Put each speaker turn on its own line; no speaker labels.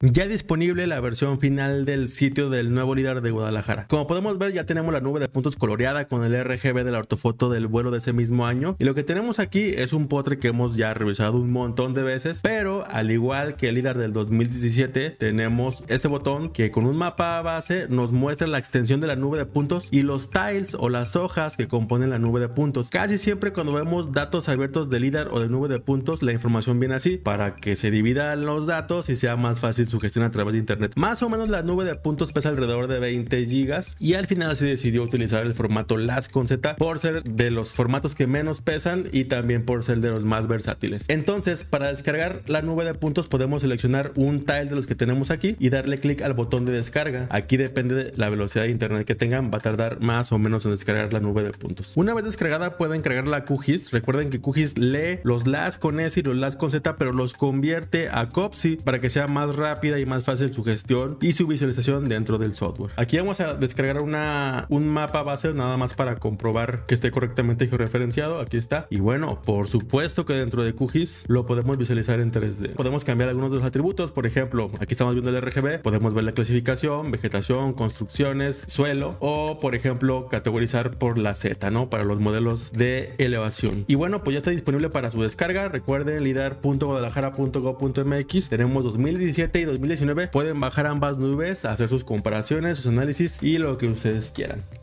Ya disponible la versión final del sitio del nuevo líder de Guadalajara. Como podemos ver ya tenemos la nube de puntos coloreada con el RGB de la ortofoto del vuelo de ese mismo año y lo que tenemos aquí es un potre que hemos ya revisado un montón de veces pero al igual que el líder del 2017 tenemos este botón que con un mapa base nos muestra la extensión de la nube de puntos y los tiles o las hojas que componen la nube de puntos. Casi siempre cuando vemos datos abiertos de líder o de nube de puntos la información viene así para que se dividan los datos y sea más fácil su gestión a través de Internet. Más o menos la nube de puntos pesa alrededor de 20 gigas y al final se decidió utilizar el formato LAS con Z por ser de los formatos que menos pesan y también por ser de los más versátiles. Entonces, para descargar la nube de puntos podemos seleccionar un tile de los que tenemos aquí y darle clic al botón de descarga. Aquí depende de la velocidad de internet que tengan, va a tardar más o menos en descargar la nube de puntos. Una vez descargada pueden cargar la QGIS. Recuerden que QGIS lee los LAS con S y los LAS con Z, pero los convierte a COPSI para que sea más rápido y más fácil su gestión y su visualización dentro del software. Aquí vamos a descargar una, un mapa base nada más para comprobar que esté correctamente georreferenciado. Aquí está. Y bueno, por supuesto que dentro de QGIS lo podemos visualizar en 3D. Podemos cambiar algunos de los atributos. Por ejemplo, aquí estamos viendo el RGB. Podemos ver la clasificación, vegetación, construcciones, suelo o, por ejemplo, categorizar por la Z, ¿no? Para los modelos de elevación. Y bueno, pues ya está disponible para su descarga. Recuerden mx Tenemos 2017 y 2019 pueden bajar ambas nubes, hacer sus comparaciones, sus análisis y lo que ustedes quieran.